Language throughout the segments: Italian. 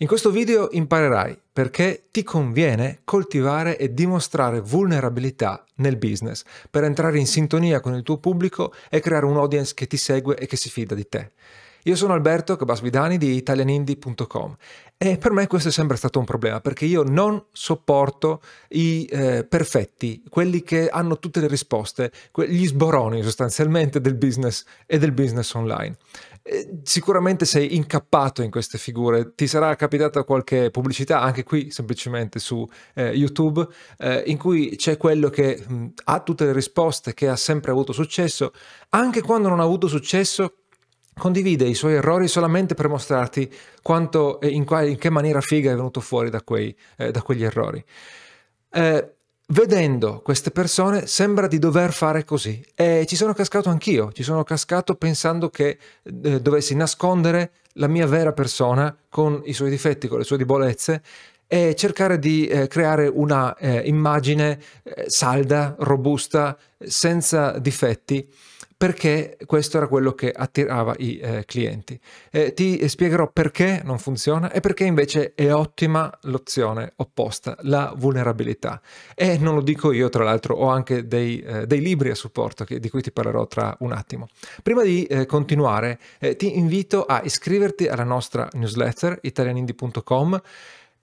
In questo video imparerai perché ti conviene coltivare e dimostrare vulnerabilità nel business per entrare in sintonia con il tuo pubblico e creare un audience che ti segue e che si fida di te. Io sono Alberto Cabasvidani di italianindi.com e per me questo è sempre stato un problema perché io non sopporto i eh, perfetti, quelli che hanno tutte le risposte, gli sboroni sostanzialmente del business e del business online. Eh, sicuramente sei incappato in queste figure, ti sarà capitata qualche pubblicità anche qui semplicemente su eh, YouTube eh, in cui c'è quello che mh, mm, ha tutte le risposte, che ha sempre avuto successo, anche quando non ha avuto successo condivide i suoi errori solamente per mostrarti quanto, in, qua, in che maniera figa è venuto fuori da, quei, eh, da quegli errori. Eh, Vedendo queste persone sembra di dover fare così e ci sono cascato anch'io, ci sono cascato pensando che eh, dovessi nascondere la mia vera persona con i suoi difetti, con le sue debolezze e cercare di eh, creare una eh, immagine eh, salda, robusta, senza difetti perché questo era quello che attirava i eh, clienti. Eh, ti spiegherò perché non funziona e perché invece è ottima l'opzione opposta, la vulnerabilità. E non lo dico io, tra l'altro ho anche dei, eh, dei libri a supporto che, di cui ti parlerò tra un attimo. Prima di eh, continuare eh, ti invito a iscriverti alla nostra newsletter italianindi.com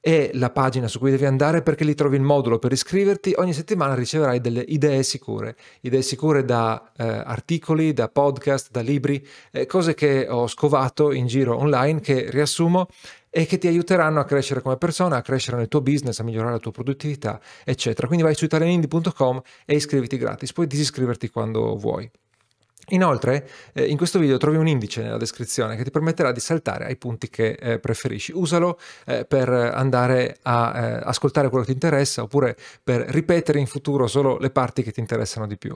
è la pagina su cui devi andare perché lì trovi il modulo per iscriverti. Ogni settimana riceverai delle idee sicure, idee sicure da eh, articoli, da podcast, da libri, eh, cose che ho scovato in giro online che riassumo e che ti aiuteranno a crescere come persona, a crescere nel tuo business, a migliorare la tua produttività, eccetera. Quindi vai su italianindi.com e iscriviti gratis, puoi disiscriverti quando vuoi. Inoltre, eh, in questo video trovi un indice nella descrizione che ti permetterà di saltare ai punti che eh, preferisci. Usalo eh, per andare a eh, ascoltare quello che ti interessa oppure per ripetere in futuro solo le parti che ti interessano di più.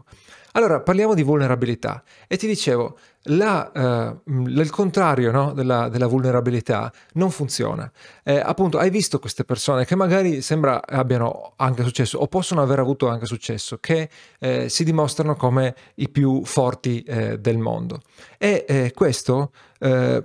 Allora, parliamo di vulnerabilità e ti dicevo, la, uh, il contrario no? della, della, vulnerabilità non funziona. Eh, appunto, hai visto queste persone che magari sembra abbiano anche successo o possono aver avuto anche successo, che eh, si dimostrano come i più forti eh, del mondo. E eh, questo eh,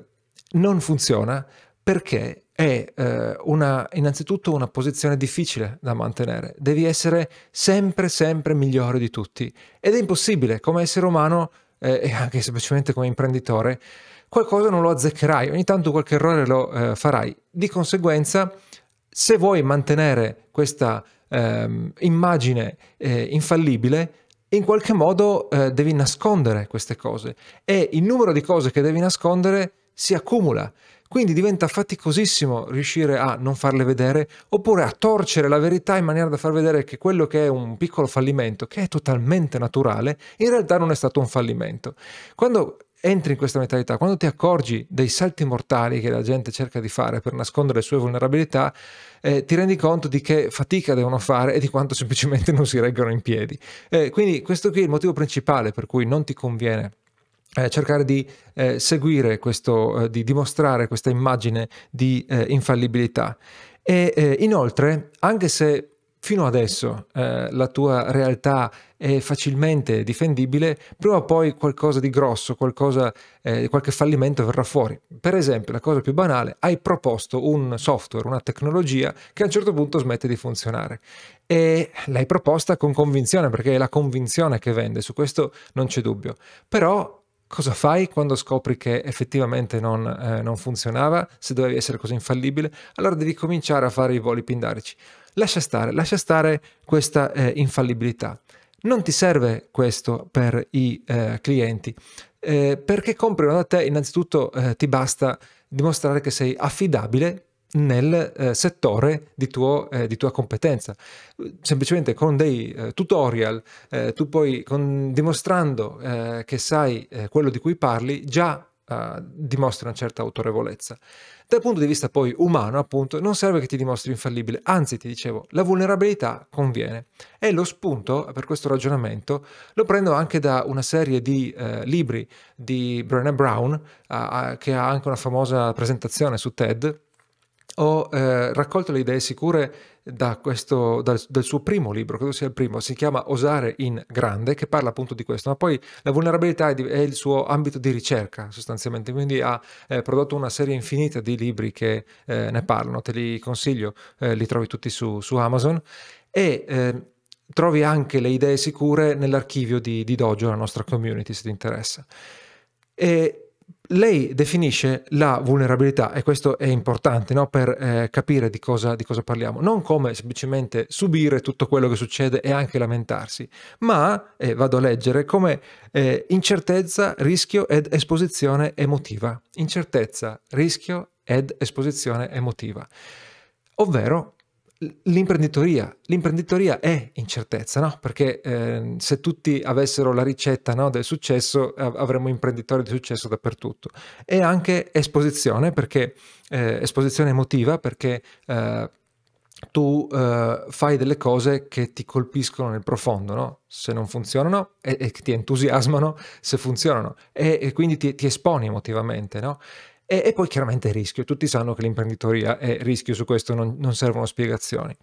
non funziona perché è eh, una, innanzitutto una posizione difficile da mantenere. Devi essere sempre, sempre migliore di tutti. Ed è impossibile, come essere umano, eh, e anche semplicemente come imprenditore, qualcosa non lo azzeccherai, ogni tanto qualche errore lo eh, farai. Di conseguenza, se vuoi mantenere questa ehm, immagine eh, infallibile, in qualche modo eh, devi nascondere queste cose e il numero di cose che devi nascondere si accumula quindi diventa faticosissimo riuscire a non farle vedere oppure a torcere la verità in maniera da far vedere che quello che è un piccolo fallimento, che è totalmente naturale, in realtà non è stato un fallimento. Quando entri in questa mentalità, quando ti accorgi dei salti mortali che la gente cerca di fare per nascondere le sue vulnerabilità, eh, ti rendi conto di che fatica devono fare e di quanto semplicemente non si reggono in piedi. Eh, quindi questo qui è il motivo principale per cui non ti conviene eh, cercare di eh, seguire questo, eh, di dimostrare questa immagine di eh, infallibilità. E eh, inoltre, anche se fino adesso eh, la tua realtà è facilmente difendibile, prima o poi qualcosa di grosso, qualcosa, qualche fallimento verrà fuori. Per esempio, la cosa più banale, hai proposto un software, una tecnologia che a un certo punto smette di funzionare e l'hai proposta con convinzione perché è la convinzione che vende, su questo non c'è dubbio. Però Cosa fai quando scopri che effettivamente non, eh, non funzionava, se dovevi essere così infallibile? Allora devi cominciare a fare i voli pindarici. Lascia stare, lascia stare questa eh, infallibilità. Non ti serve questo per i eh, clienti. Eh, perché comprino da te, innanzitutto eh, ti basta dimostrare che sei affidabile nel eh, settore di, tuo, eh, di, tua competenza. Semplicemente con dei eh, tutorial, eh, tu puoi, con, dimostrando eh, che sai eh, quello di cui parli, già dimostri una certa autorevolezza. Dal punto di vista poi umano, appunto, non serve che ti dimostri infallibile, anzi ti dicevo, la vulnerabilità conviene. E lo spunto per questo ragionamento lo prendo anche da una serie di eh, libri di Brené Brown, eh, che ha anche una famosa presentazione su TED, ho eh, raccolto le idee sicure da questo, dal, dal, suo primo libro, credo sia il primo, si chiama Osare in Grande, che parla appunto di questo, ma poi la vulnerabilità è, di, è il suo ambito di ricerca sostanzialmente, quindi ha eh, prodotto una serie infinita di libri che eh, ne parlano, te li consiglio, eh, li trovi tutti su, su Amazon e ehm, trovi anche le idee sicure nell'archivio di, di Dojo, la nostra community se ti interessa. E lei definisce la vulnerabilità, e questo è importante no? per eh, capire di cosa, di cosa parliamo, non come semplicemente subire tutto quello che succede e anche lamentarsi, ma, eh, vado a leggere, come eh, incertezza, rischio ed esposizione emotiva. Incertezza, rischio ed esposizione emotiva. Ovvero l'imprenditoria. L'imprenditoria è incertezza, no? Perché eh, se tutti avessero la ricetta no, del successo, avremmo imprenditori di successo dappertutto. E anche esposizione, perché eh, esposizione emotiva, perché eh, tu eh, fai delle cose che ti colpiscono nel profondo, no? Se non funzionano e, e ti entusiasmano, se funzionano. E, e quindi ti, ti esponi emotivamente, no? E, e poi chiaramente rischio, tutti sanno che l'imprenditoria è rischio, su questo non, non servono spiegazioni.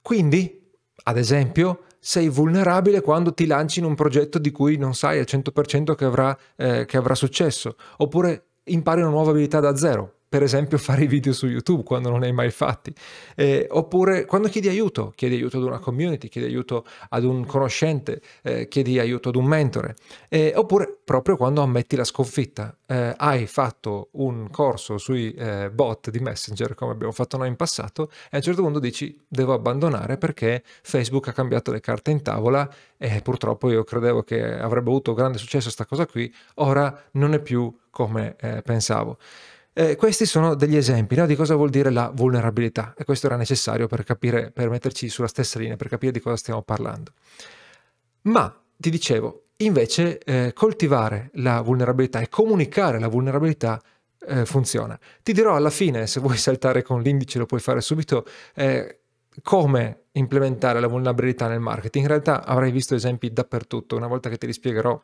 Quindi, ad esempio, sei vulnerabile quando ti lanci in un progetto di cui non sai al 100% che avrà, eh, che avrà successo, oppure impari una nuova abilità da zero, per esempio fare i video su YouTube quando non hai mai fatti, eh, oppure quando chiedi aiuto, chiedi aiuto ad una community, chiedi aiuto ad un conoscente, eh, chiedi aiuto ad un mentore, eh, oppure proprio quando ammetti la sconfitta. Eh, hai fatto un corso sui eh, bot di Messenger, come abbiamo fatto noi in passato, e a un certo punto dici devo abbandonare perché Facebook ha cambiato le carte in tavola e purtroppo io credevo che avrebbe avuto grande successo questa cosa qui, ora non è più come eh, pensavo. Eh, questi sono degli esempi no? di cosa vuol dire la vulnerabilità e questo era necessario per capire, per metterci sulla stessa linea, per capire di cosa stiamo parlando. Ma, ti dicevo, invece eh, coltivare la vulnerabilità e comunicare la vulnerabilità eh, funziona. Ti dirò alla fine, se vuoi saltare con l'indice lo puoi fare subito, eh, come implementare la vulnerabilità nel marketing. In realtà avrai visto esempi dappertutto, una volta che te li spiegherò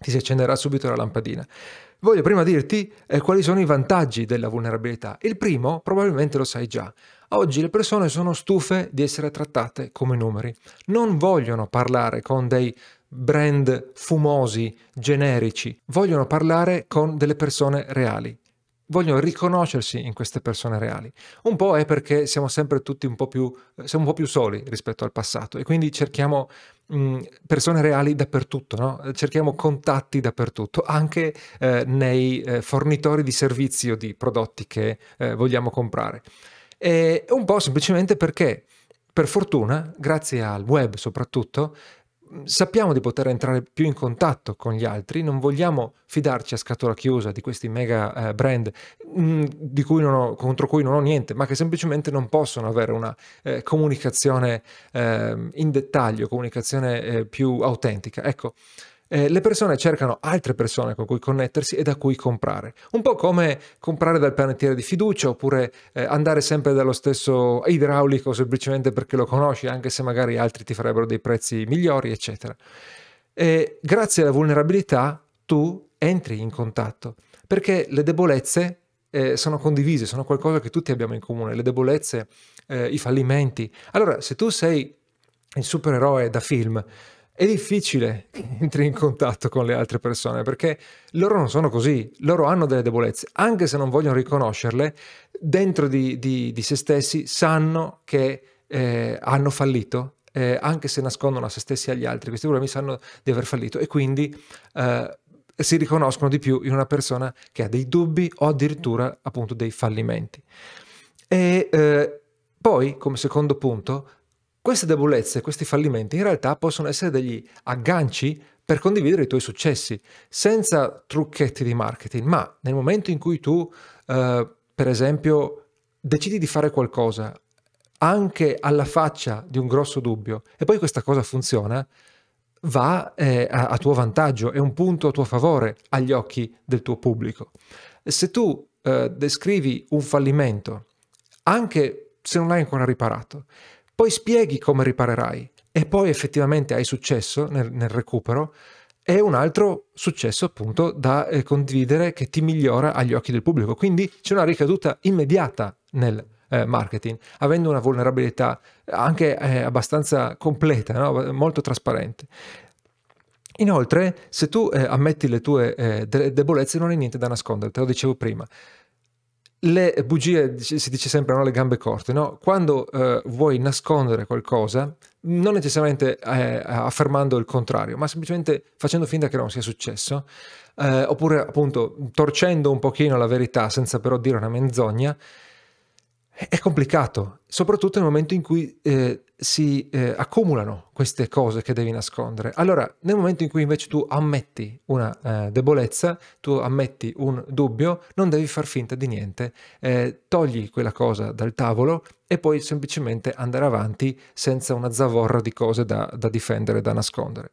ti si accenderà subito la lampadina. Voglio prima dirti eh, quali sono i vantaggi della vulnerabilità. Il primo probabilmente lo sai già. Oggi le persone sono stufe di essere trattate come numeri. Non vogliono parlare con dei brand fumosi, generici, vogliono parlare con delle persone reali vogliono riconoscersi in queste persone reali. Un po' è perché siamo sempre tutti un po' più, eh, un po più soli rispetto al passato e quindi cerchiamo mh, mm, persone reali dappertutto, no? Eh, cerchiamo contatti dappertutto, anche eh, nei eh, fornitori di servizi o di prodotti che eh, vogliamo comprare. E un po' semplicemente perché per fortuna, grazie al web soprattutto, Mm, sappiamo di poter entrare più in contatto con gli altri, non vogliamo fidarci a scatola chiusa di questi mega eh, brand mh, mm, cui ho, contro cui non ho niente, ma che semplicemente non possono avere una eh, comunicazione eh, in dettaglio, comunicazione eh, più autentica. Ecco, eh, le persone cercano altre persone con cui connettersi e da cui comprare. Un po' come comprare dal panettiere di fiducia oppure eh, andare sempre dallo stesso idraulico semplicemente perché lo conosci, anche se magari altri ti farebbero dei prezzi migliori, eccetera. E grazie alla vulnerabilità tu entri in contatto perché le debolezze eh, sono condivise, sono qualcosa che tutti abbiamo in comune, le debolezze, eh, i fallimenti. Allora, se tu sei il supereroe da film è difficile che entri in contatto con le altre persone perché loro non sono così, loro hanno delle debolezze, anche se non vogliono riconoscerle, dentro di, di, di se stessi sanno che eh, hanno fallito, eh, anche se nascondono a se stessi e agli altri, questi problemi sanno di aver fallito e quindi eh, si riconoscono di più in una persona che ha dei dubbi o addirittura appunto dei fallimenti. E eh, poi, come secondo punto, queste debolezze, questi fallimenti in realtà possono essere degli agganci per condividere i tuoi successi, senza trucchetti di marketing, ma nel momento in cui tu, eh, per esempio, decidi di fare qualcosa anche alla faccia di un grosso dubbio e poi questa cosa funziona, va eh, a, a, tuo vantaggio, è un punto a tuo favore agli occhi del tuo pubblico. Se tu eh, descrivi un fallimento, anche se non l'hai ancora riparato, poi spieghi come riparerai e poi effettivamente hai successo nel, nel recupero, è un altro successo appunto da eh, condividere che ti migliora agli occhi del pubblico. Quindi c'è una ricaduta immediata nel eh, marketing, avendo una vulnerabilità anche eh, abbastanza completa, no? molto trasparente. Inoltre, se tu eh, ammetti le tue eh, debolezze non hai niente da nascondere, te lo dicevo prima le bugie, si dice sempre, hanno le gambe corte, no? quando eh, vuoi nascondere qualcosa, non necessariamente eh, affermando il contrario, ma semplicemente facendo finta che non sia successo, eh, oppure appunto torcendo un pochino la verità senza però dire una menzogna, è complicato, soprattutto nel momento in cui eh, si eh, accumulano queste cose che devi nascondere. Allora, nel momento in cui invece tu ammetti una eh, debolezza, tu ammetti un dubbio, non devi far finta di niente, eh, togli quella cosa dal tavolo e puoi semplicemente andare avanti senza una zavorra di cose da, da difendere, da nascondere.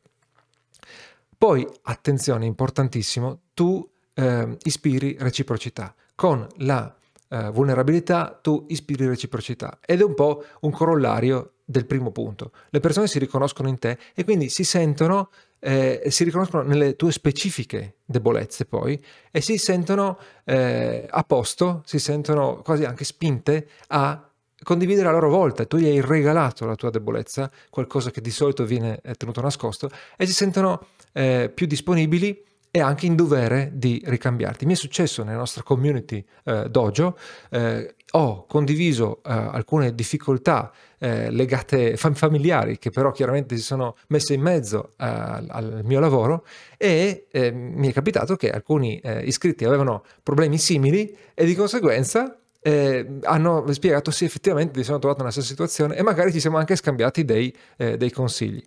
Poi, attenzione, importantissimo, tu ehm, ispiri reciprocità con la eh, vulnerabilità, tu ispiri reciprocità. Ed è un po' un corollario del primo punto. Le persone si riconoscono in te e quindi si sentono, eh, si riconoscono nelle tue specifiche debolezze poi e si sentono eh, a posto, si sentono quasi anche spinte a condividere a loro volta. Tu gli hai regalato la tua debolezza, qualcosa che di solito viene eh, tenuto nascosto, e si sentono eh, più disponibili e anche in dovere di ricambiarti. Mi è successo nella nostra community eh, dojo, eh, ho condiviso eh, alcune difficoltà eh, legate familiari che però chiaramente si sono messe in mezzo eh, al mio lavoro e eh, mi è capitato che alcuni iscritti avevano problemi simili e di conseguenza eh, hanno spiegato sì effettivamente mi sono trovato nella stessa situazione e magari ci siamo anche scambiati dei, eh, dei consigli.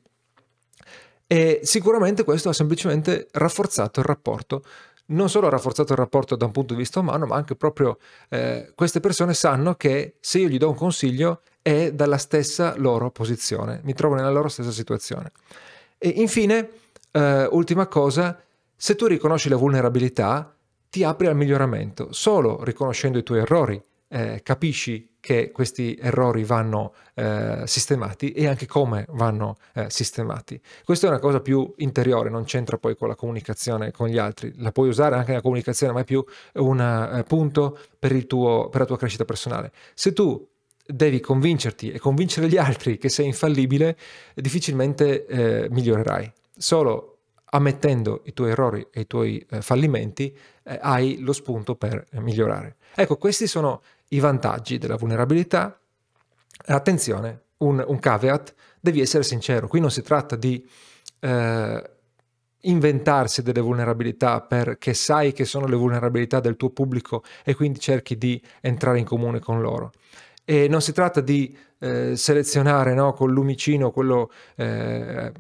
E sicuramente questo ha semplicemente rafforzato il rapporto non solo ha rafforzato il rapporto da un punto di vista umano, ma anche proprio eh, queste persone sanno che se io gli do un consiglio è dalla stessa loro posizione, mi trovo nella loro stessa situazione. E infine, eh, ultima cosa, se tu riconosci la vulnerabilità, ti apri al miglioramento. Solo riconoscendo i tuoi errori eh, capisci che questi errori vanno eh, sistemati e anche come vanno eh, sistemati. Questa è una cosa più interiore, non c'entra poi con la comunicazione con gli altri, la puoi usare anche nella comunicazione, ma è più un eh, punto per, tuo, per la tua crescita personale. Se tu devi convincerti e convincere gli altri che sei infallibile, difficilmente eh, migliorerai. Solo ammettendo i tuoi errori e i tuoi eh, fallimenti, eh, hai lo spunto per eh, migliorare. Ecco, questi sono i vantaggi della vulnerabilità. Attenzione, un, un caveat, devi essere sincero, qui non si tratta di eh, inventarsi delle vulnerabilità perché sai che sono le vulnerabilità del tuo pubblico e quindi cerchi di entrare in comune con loro. E non si tratta di eh, selezionare no, con lumicino quello, eh,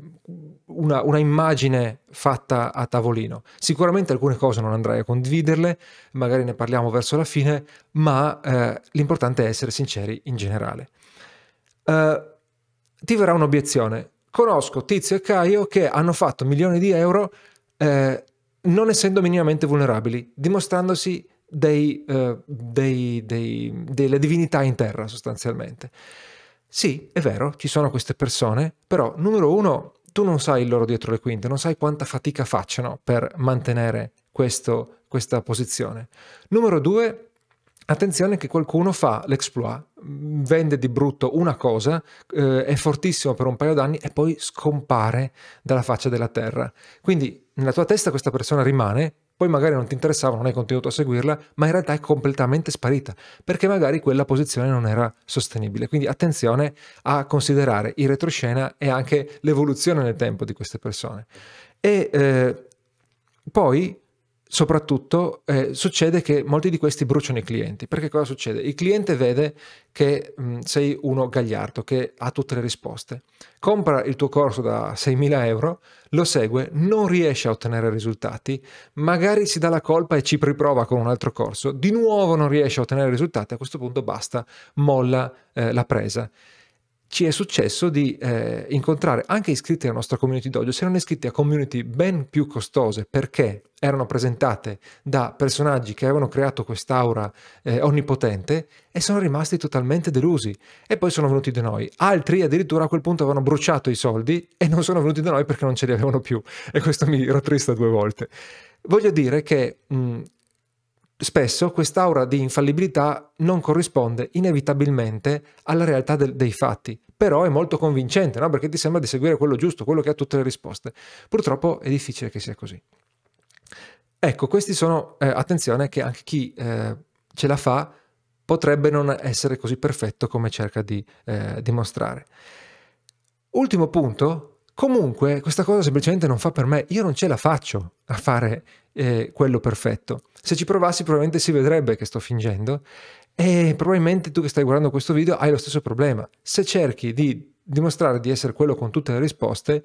una, una, immagine fatta a tavolino. Sicuramente alcune cose non andrai a condividerle, magari ne parliamo verso la fine, ma eh, l'importante è essere sinceri in generale. Eh, ti verrà un'obiezione. Conosco Tizio e Caio che hanno fatto milioni di euro eh, non essendo minimamente vulnerabili, dimostrandosi dei, eh, dei, dei, delle divinità in terra sostanzialmente. Sì, è vero, ci sono queste persone, però numero uno, tu non sai il loro dietro le quinte, non sai quanta fatica facciano per mantenere questo, questa posizione. Numero due, attenzione che qualcuno fa l'exploit, mm, vende di brutto una cosa, eh, è fortissimo per un paio d'anni e poi scompare dalla faccia della terra. Quindi nella tua testa questa persona rimane, poi magari non ti interessava, non hai continuato a seguirla, ma in realtà è completamente sparita, perché magari quella posizione non era sostenibile. Quindi attenzione a considerare il retroscena e anche l'evoluzione nel tempo di queste persone. E eh, poi soprattutto eh, succede che molti di questi bruciano i clienti, perché cosa succede? Il cliente vede che mh, mm, sei uno gagliardo, che ha tutte le risposte, compra il tuo corso da 6.000 euro, lo segue, non riesce a ottenere risultati, magari si dà la colpa e ci riprova con un altro corso, di nuovo non riesce a ottenere risultati, a questo punto basta, molla eh, la presa ci è successo di eh, incontrare anche iscritti alla nostra community Dojo, si erano iscritti a community ben più costose perché erano presentate da personaggi che avevano creato quest'aura eh, onnipotente e sono rimasti totalmente delusi e poi sono venuti da noi. Altri addirittura a quel punto avevano bruciato i soldi e non sono venuti da noi perché non ce li avevano più e questo mi rattrista due volte. Voglio dire che mh, Spesso quest'aura di infallibilità non corrisponde inevitabilmente alla realtà del, dei fatti, però è molto convincente, no? perché ti sembra di seguire quello giusto, quello che ha tutte le risposte. Purtroppo è difficile che sia così. Ecco, questi sono, eh, attenzione, che anche chi eh, ce la fa potrebbe non essere così perfetto come cerca di eh, dimostrare. Ultimo punto, Comunque questa cosa semplicemente non fa per me, io non ce la faccio a fare eh, quello perfetto. Se ci provassi probabilmente si vedrebbe che sto fingendo e probabilmente tu che stai guardando questo video hai lo stesso problema. Se cerchi di dimostrare di essere quello con tutte le risposte,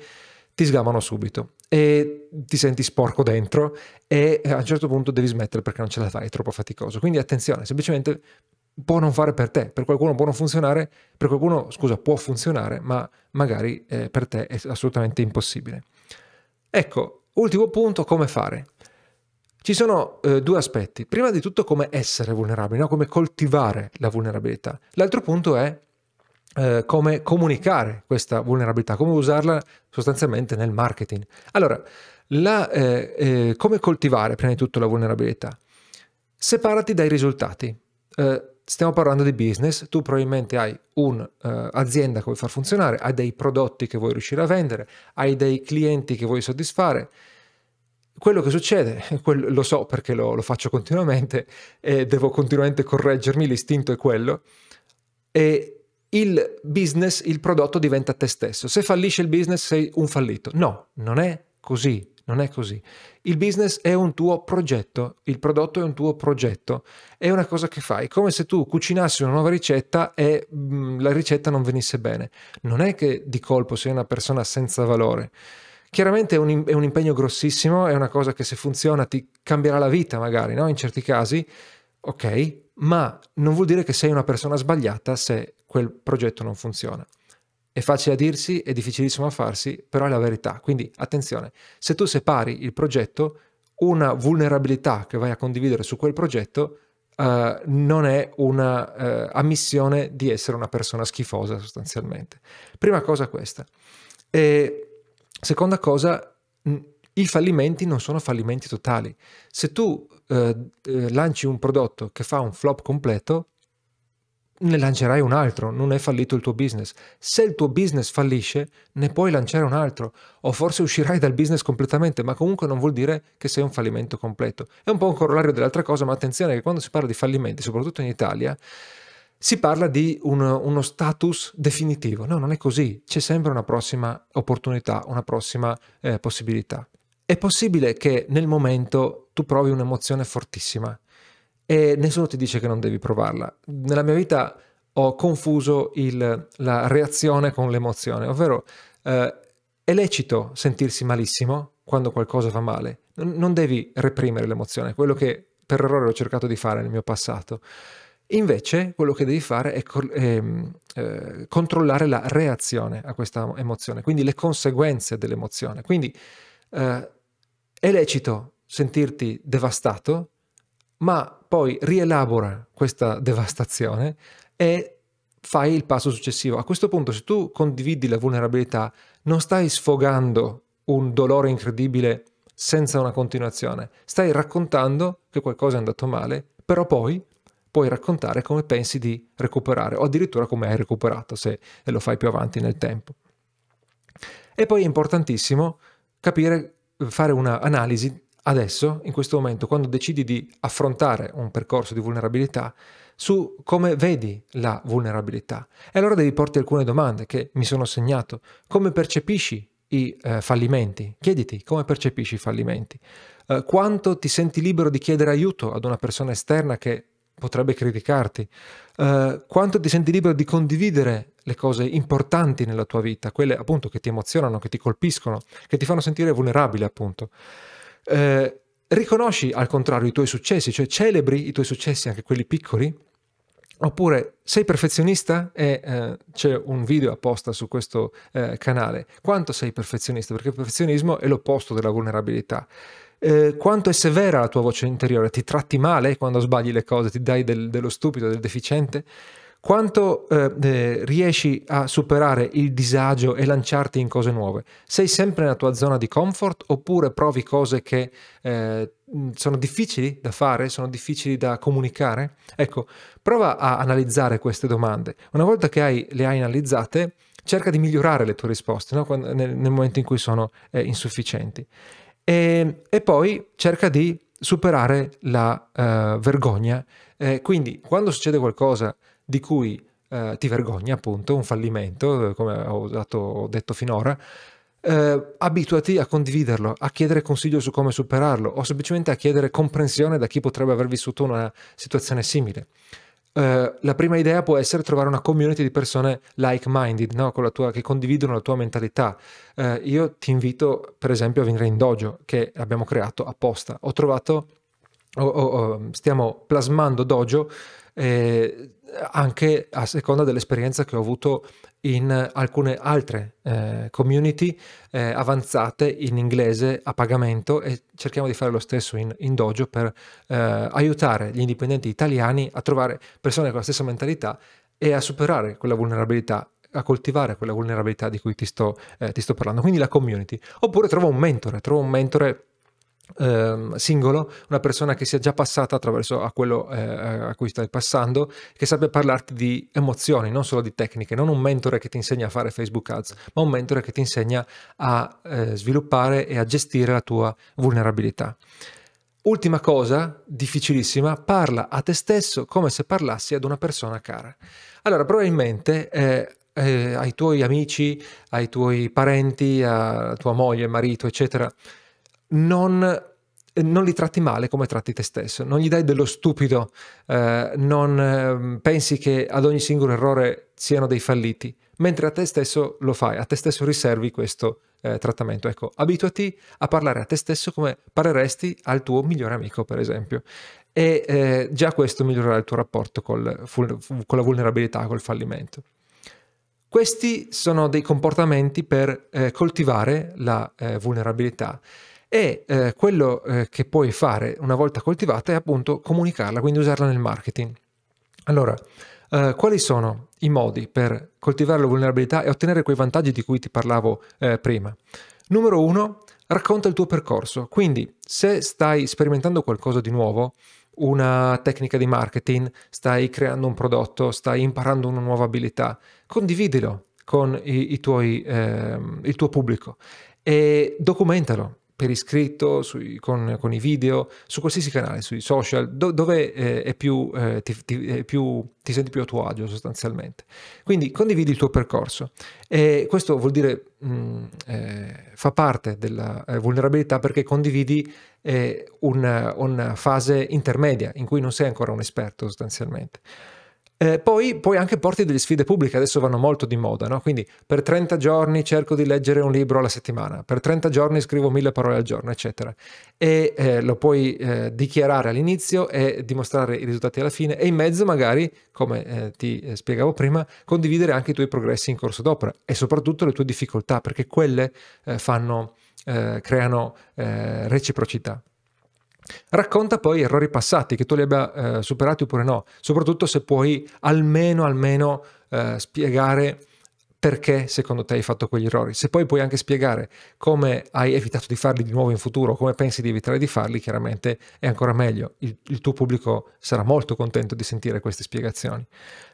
ti sgamano subito e ti senti sporco dentro e a un certo punto devi smettere perché non ce la fai, è troppo faticoso. Quindi attenzione, semplicemente può non fare per te, per qualcuno può non funzionare, per qualcuno, scusa, può funzionare, ma magari eh, per te è assolutamente impossibile. Ecco, ultimo punto, come fare? Ci sono eh, due aspetti. Prima di tutto come essere vulnerabili, no? come coltivare la vulnerabilità. L'altro punto è eh, come comunicare questa vulnerabilità, come usarla sostanzialmente nel marketing. Allora, la, eh, eh, come coltivare prima di tutto la vulnerabilità? Separati dai risultati. Eh, stiamo parlando di business, tu probabilmente hai un'azienda eh, uh, che vuoi far funzionare, hai dei prodotti che vuoi riuscire a vendere, hai dei clienti che vuoi soddisfare. Quello che succede, quello, lo so perché lo, lo faccio continuamente e devo continuamente correggermi, l'istinto è quello, e il business, il prodotto diventa te stesso. Se fallisce il business sei un fallito. No, non è così non è così. Il business è un tuo progetto, il prodotto è un tuo progetto, è una cosa che fai, come se tu cucinassi una nuova ricetta e mh, mm, la ricetta non venisse bene. Non è che di colpo sei una persona senza valore. Chiaramente è un, è un impegno grossissimo, è una cosa che se funziona ti cambierà la vita magari, no? in certi casi, ok, ma non vuol dire che sei una persona sbagliata se quel progetto non funziona. È facile a dirsi, è difficilissimo a farsi, però è la verità. Quindi attenzione, se tu separi il progetto, una vulnerabilità che vai a condividere su quel progetto Uh, non è una uh, ammissione di essere una persona schifosa sostanzialmente. Prima cosa questa. E seconda cosa, i fallimenti non sono fallimenti totali. Se tu uh, lanci un prodotto che fa un flop completo, ne lancerai un altro, non è fallito il tuo business. Se il tuo business fallisce, ne puoi lanciare un altro, o forse uscirai dal business completamente, ma comunque non vuol dire che sei un fallimento completo. È un po' un corollario dell'altra cosa, ma attenzione che quando si parla di fallimenti, soprattutto in Italia, si parla di un, uno status definitivo. No, non è così, c'è sempre una prossima opportunità, una prossima eh, possibilità. È possibile che nel momento tu provi un'emozione fortissima, e nessuno ti dice che non devi provarla. Nella mia vita ho confuso il, la reazione con l'emozione, ovvero eh, è lecito sentirsi malissimo quando qualcosa fa male, non devi reprimere l'emozione, quello che per errore ho cercato di fare nel mio passato. Invece quello che devi fare è, è ehm, eh, controllare la reazione a questa emozione, quindi le conseguenze dell'emozione. Quindi eh, è lecito sentirti devastato, ma poi rielabora questa devastazione e fai il passo successivo. A questo punto, se tu condividi la vulnerabilità, non stai sfogando un dolore incredibile senza una continuazione, stai raccontando che qualcosa è andato male, però poi puoi raccontare come pensi di recuperare o addirittura come hai recuperato se lo fai più avanti nel tempo. E poi è importantissimo capire, fare un'analisi adesso, in questo momento, quando decidi di affrontare un percorso di vulnerabilità, su come vedi la vulnerabilità. E allora devi porti alcune domande che mi sono segnato. Come percepisci i eh, fallimenti? Chiediti come percepisci i fallimenti. Eh, quanto ti senti libero di chiedere aiuto ad una persona esterna che potrebbe criticarti? Eh, quanto ti senti libero di condividere le cose importanti nella tua vita, quelle appunto che ti emozionano, che ti colpiscono, che ti fanno sentire vulnerabile appunto? Eh, riconosci al contrario i tuoi successi, cioè celebri i tuoi successi, anche quelli piccoli? Oppure sei perfezionista? E eh, c'è un video apposta su questo eh, canale. Quanto sei perfezionista? Perché il perfezionismo è l'opposto della vulnerabilità. Eh, quanto è severa la tua voce interiore? Ti tratti male quando sbagli le cose? Ti dai del, dello stupido, del deficiente? quanto eh, riesci a superare il disagio e lanciarti in cose nuove? Sei sempre nella tua zona di comfort oppure provi cose che eh, sono difficili da fare, sono difficili da comunicare? Ecco, prova a analizzare queste domande. Una volta che hai, le hai analizzate, cerca di migliorare le tue risposte no? Quando, nel, nel, momento in cui sono eh, insufficienti. E, e poi cerca di superare la uh, vergogna. Eh, quindi, quando succede qualcosa di cui eh, ti vergogni, appunto, un fallimento, eh, come ho, dato, ho detto finora, eh, abituati a condividerlo, a chiedere consiglio su come superarlo o semplicemente a chiedere comprensione da chi potrebbe aver vissuto una situazione simile. Eh, la prima idea può essere trovare una community di persone like-minded, no? tua, che condividono la tua mentalità. Eh, io ti invito, per esempio, a venire in dojo che abbiamo creato apposta. Ho trovato, oh, oh, oh, stiamo plasmando dojo eh, anche a seconda dell'esperienza che ho avuto in alcune altre eh, community eh, avanzate in inglese a pagamento e cerchiamo di fare lo stesso in, in dojo per eh, aiutare gli indipendenti italiani a trovare persone con la stessa mentalità e a superare quella vulnerabilità a coltivare quella vulnerabilità di cui ti sto, eh, ti sto parlando, quindi la community. Oppure trovo un mentore, trovo un mentore Ehm, singolo, una persona che sia già passata attraverso a quello eh, a cui stai passando, che sappia parlarti di emozioni, non solo di tecniche, non un mentore che ti insegna a fare Facebook Ads, ma un mentore che ti insegna a eh, sviluppare e a gestire la tua vulnerabilità. Ultima cosa, difficilissima, parla a te stesso come se parlassi ad una persona cara. Allora, probabilmente eh, eh, ai tuoi amici, ai tuoi parenti, a tua moglie, marito, eccetera, non non li tratti male come tratti te stesso, non gli dai dello stupido, eh, non eh, pensi che ad ogni singolo errore siano dei falliti, mentre a te stesso lo fai, a te stesso riservi questo eh, trattamento. Ecco, abituati a parlare a te stesso come parleresti al tuo migliore amico, per esempio, e eh, già questo migliorerà il tuo rapporto col, con la vulnerabilità, col fallimento. Questi sono dei comportamenti per eh, coltivare la eh, vulnerabilità e eh, quello eh, che puoi fare una volta coltivata è appunto comunicarla, quindi usarla nel marketing. Allora, eh, quali sono i modi per coltivare la vulnerabilità e ottenere quei vantaggi di cui ti parlavo eh, prima? Numero uno, racconta il tuo percorso. Quindi, se stai sperimentando qualcosa di nuovo, una tecnica di marketing, stai creando un prodotto, stai imparando una nuova abilità, condividilo con i, i tuoi, eh, il tuo pubblico e documentalo per iscritto, sui, con, con, i video, su qualsiasi canale, sui social, do, dove eh, più, eh, ti, ti, più, ti, senti più a tuo agio sostanzialmente. Quindi condividi il tuo percorso e questo vuol dire mh, mm, eh, fa parte della eh, vulnerabilità perché condividi eh, una, una fase intermedia in cui non sei ancora un esperto sostanzialmente. Eh, poi, poi, anche porti delle sfide pubbliche, adesso vanno molto di moda, no? quindi per 30 giorni cerco di leggere un libro alla settimana, per 30 giorni scrivo mille parole al giorno, eccetera. E eh, lo puoi eh, dichiarare all'inizio e dimostrare i risultati alla fine e in mezzo magari, come eh, ti eh, spiegavo prima, condividere anche i tuoi progressi in corso d'opera e soprattutto le tue difficoltà, perché quelle eh, fanno, creano reciprocità. Racconta poi errori passati, che tu li abbia eh, superati oppure no, soprattutto se puoi almeno, almeno eh, spiegare perché secondo te hai fatto quegli errori. Se poi puoi anche spiegare come hai evitato di farli di nuovo in futuro, come pensi di evitare di farli, chiaramente è ancora meglio. Il, il tuo pubblico sarà molto contento di sentire queste spiegazioni.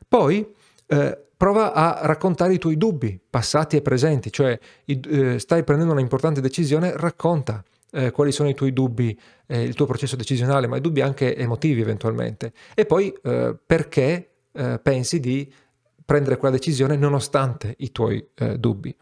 Poi eh, prova a raccontare i tuoi dubbi, passati e presenti, cioè i, eh, stai prendendo una importante decisione, racconta eh, quali sono i tuoi dubbi, eh, il tuo processo decisionale, ma i dubbi anche emotivi eventualmente. E poi eh, perché eh, pensi di prendere quella decisione nonostante i tuoi eh, dubbi.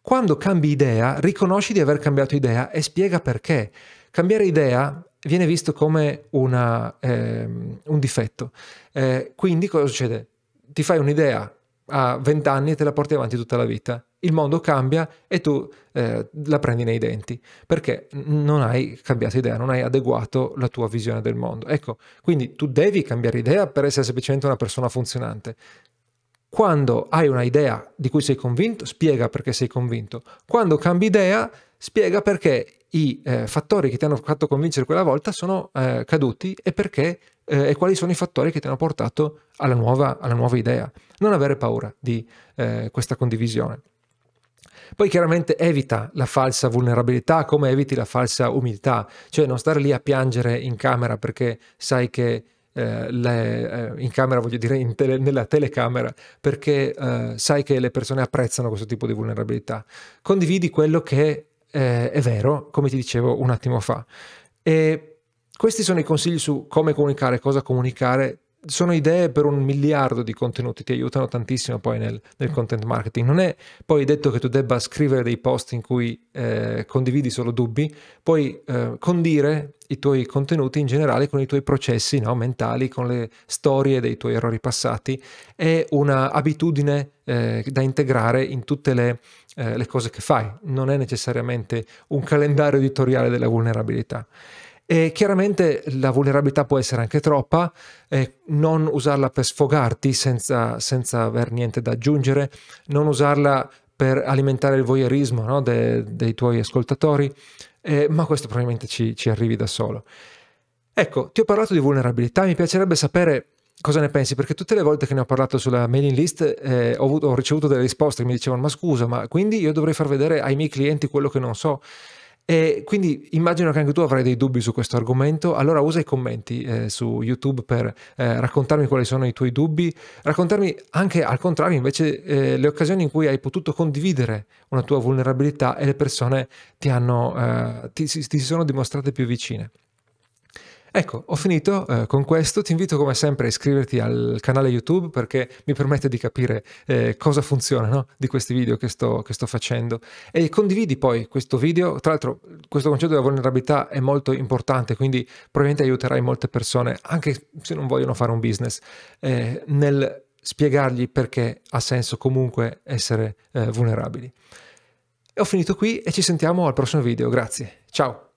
Quando cambi idea, riconosci di aver cambiato idea e spiega perché. Cambiare idea viene visto come una, ehm, un difetto. Eh, quindi cosa succede? Ti fai un'idea a 20 anni e te la porti avanti tutta la vita il mondo cambia e tu eh, la prendi nei denti perché non hai cambiato idea, non hai adeguato la tua visione del mondo. Ecco, quindi tu devi cambiare idea per essere semplicemente una persona funzionante. Quando hai un'idea di cui sei convinto, spiega perché sei convinto. Quando cambi idea, spiega perché i eh, fattori che ti hanno fatto convincere quella volta sono eh, caduti e perché eh, e quali sono i fattori che ti hanno portato alla nuova, alla nuova idea. Non avere paura di eh, questa condivisione. Poi chiaramente evita la falsa vulnerabilità come eviti la falsa umiltà, cioè non stare lì a piangere in camera perché sai che eh, le, eh, in camera, voglio dire tele, nella telecamera, perché eh, sai che le persone apprezzano questo tipo di vulnerabilità. Condividi quello che eh, è vero, come ti dicevo un attimo fa. E questi sono i consigli su come comunicare, cosa comunicare sono idee per un miliardo di contenuti, ti aiutano tantissimo poi nel, nel, content marketing. Non è poi detto che tu debba scrivere dei post in cui eh, condividi solo dubbi, puoi eh, condire i tuoi contenuti in generale con i tuoi processi no, mentali, con le storie dei tuoi errori passati. È un'abitudine eh, da integrare in tutte le, eh, le cose che fai, non è necessariamente un calendario editoriale della vulnerabilità. E chiaramente la vulnerabilità può essere anche troppa, eh, non usarla per sfogarti senza, senza aver niente da aggiungere, non usarla per alimentare il voyeurismo no, de, dei tuoi ascoltatori, eh, ma questo probabilmente ci, ci, arrivi da solo. Ecco, ti ho parlato di vulnerabilità, mi piacerebbe sapere cosa ne pensi, perché tutte le volte che ne ho parlato sulla mailing list eh, ho, avuto, ho ricevuto delle risposte che mi dicevano ma scusa, ma quindi io dovrei far vedere ai miei clienti quello che non so. E quindi immagino che anche tu avrai dei dubbi su questo argomento, allora usa i commenti eh, su YouTube per eh, raccontarmi quali sono i tuoi dubbi, raccontarmi anche al contrario invece eh, le occasioni in cui hai potuto condividere una tua vulnerabilità e le persone ti, hanno, eh, ti, ti sono dimostrate più vicine. Ecco, ho finito eh, con questo, ti invito come sempre a iscriverti al canale YouTube perché mi permette di capire eh, cosa funziona no? di questi video che sto, che sto, facendo e condividi poi questo video, tra l'altro questo concetto della vulnerabilità è molto importante quindi probabilmente aiuterai molte persone anche se non vogliono fare un business eh, nel spiegargli perché ha senso comunque essere eh, vulnerabili. E ho finito qui e ci sentiamo al prossimo video, grazie, ciao!